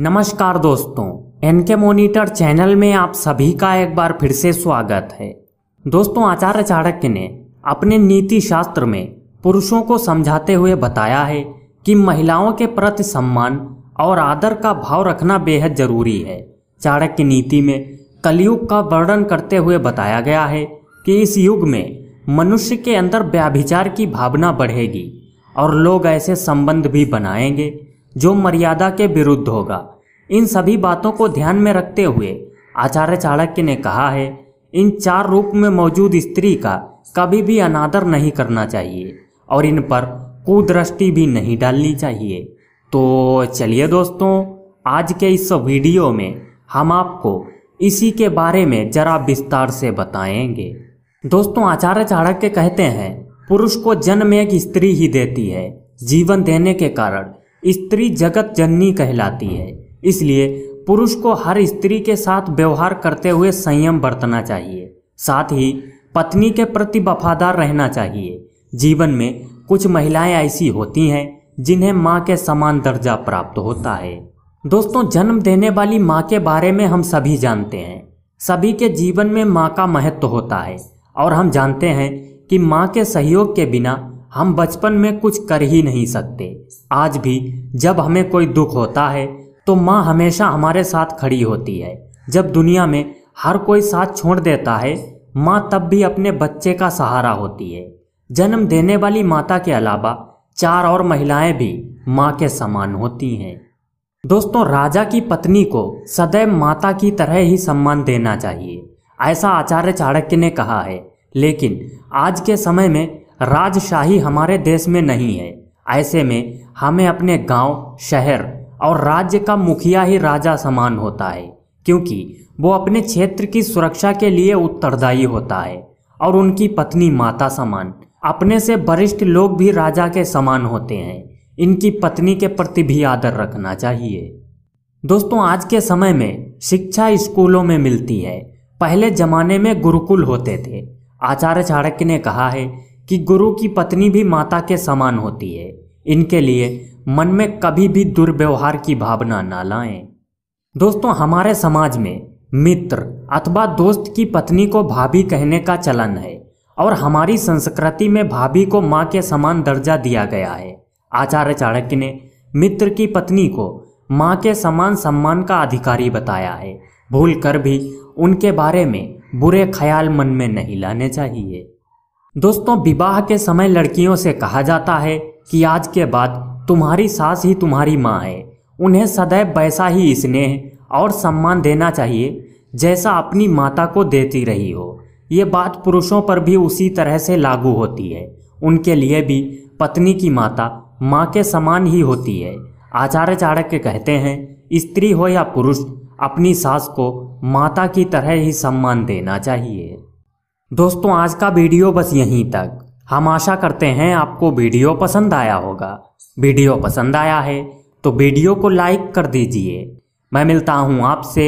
नमस्कार दोस्तों N K monitor channel में आप सभी का एक बार फिर से स्वागत है दोस्तों आचार्य चाणक्य ने अपने नीति शास्त्र में पुरुषों को समझाते हुए बताया है कि महिलाओं के प्रति सम्मान और आदर का भाव रखना बेहद जरूरी है चाणक्य नीति में कलयुग का वर्णन करते हुए बताया गया है कि इस युग में मनुष्य के अंदर व्याभिचार की भावना बढ़ेगी और लोग ऐसे संबंध भी बनाएंगे जो मर्यादा के विरुद्ध होगा इन सभी बातों को ध्यान में रखते हुए आचार्य चाणक्य ने कहा है इन चार रूप में मौजूद स्त्री का कभी भी अनादर नहीं करना चाहिए और इन पर कुदृष्टि भी नहीं डालनी चाहिए तो चलिए दोस्तों आज के इस वीडियो में हम आपको इसी के बारे में जरा विस्तार से बताएंगे दोस्तों आचार्य चाणक्य कहते हैं पुरुष को जन्म एक स्त्री ही देती है जीवन देने के कारण स्त्री जगत जननी कहलाती है इसलिए पुरुष को हर स्त्री के साथ व्यवहार करते हुए संयम बरतना चाहिए साथ ही पत्नी के प्रति वफादार रहना चाहिए जीवन में कुछ महिलाएं ऐसी होती हैं जिन्हें माँ के समान दर्जा प्राप्त होता है दोस्तों जन्म देने वाली माँ के बारे में हम सभी जानते हैं सभी के जीवन में माँ का महत्व होता है और हम जानते हैं कि माँ के सहयोग के बिना हम बचपन में कुछ कर ही नहीं सकते आज भी जब हमें कोई दुख होता है तो माँ हमेशा हमारे साथ खड़ी होती है जब दुनिया में हर कोई साथ छोड़ देता है माँ तब भी अपने बच्चे का सहारा होती है जन्म देने वाली माता के अलावा चार और महिलाएं भी माँ के समान होती हैं दोस्तों राजा की पत्नी को सदैव माता की तरह ही सम्मान देना चाहिए ऐसा आचार्य चाणक्य ने कहा है लेकिन आज के समय में राजशाही हमारे देश में नहीं है ऐसे में हमें अपने गांव, शहर और राज्य का मुखिया ही राजा समान होता है क्योंकि वो अपने क्षेत्र की सुरक्षा के लिए उत्तरदायी होता है और उनकी पत्नी माता समान अपने से वरिष्ठ लोग भी राजा के समान होते हैं इनकी पत्नी के प्रति भी आदर रखना चाहिए दोस्तों आज के समय में शिक्षा स्कूलों में मिलती है पहले जमाने में गुरुकुल होते थे आचार्य चाणक्य ने कहा है कि गुरु की पत्नी भी माता के समान होती है इनके लिए मन में कभी भी दुर्व्यवहार की भावना ना लाएं दोस्तों हमारे समाज में मित्र अथवा दोस्त की पत्नी को भाभी कहने का चलन है और हमारी संस्कृति में भाभी को माँ के समान दर्जा दिया गया है आचार्य चाणक्य ने मित्र की पत्नी को माँ के समान सम्मान का अधिकारी बताया है भूल कर भी उनके बारे में बुरे ख्याल मन में नहीं लाने चाहिए दोस्तों विवाह के समय लड़कियों से कहा जाता है कि आज के बाद तुम्हारी सास ही तुम्हारी माँ है उन्हें सदैव वैसा ही स्नेह और सम्मान देना चाहिए जैसा अपनी माता को देती रही हो ये बात पुरुषों पर भी उसी तरह से लागू होती है उनके लिए भी पत्नी की माता माँ के समान ही होती है आचार्य चाणक्य कहते हैं स्त्री हो या पुरुष अपनी सास को माता की तरह ही सम्मान देना चाहिए दोस्तों आज का वीडियो बस यहीं तक हम आशा करते हैं आपको वीडियो पसंद आया होगा वीडियो पसंद आया है तो वीडियो को लाइक कर दीजिए मैं मिलता हूँ आपसे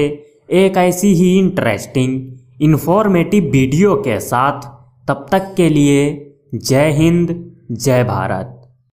एक ऐसी ही इंटरेस्टिंग इन्फॉर्मेटिव वीडियो के साथ तब तक के लिए जय हिंद जय भारत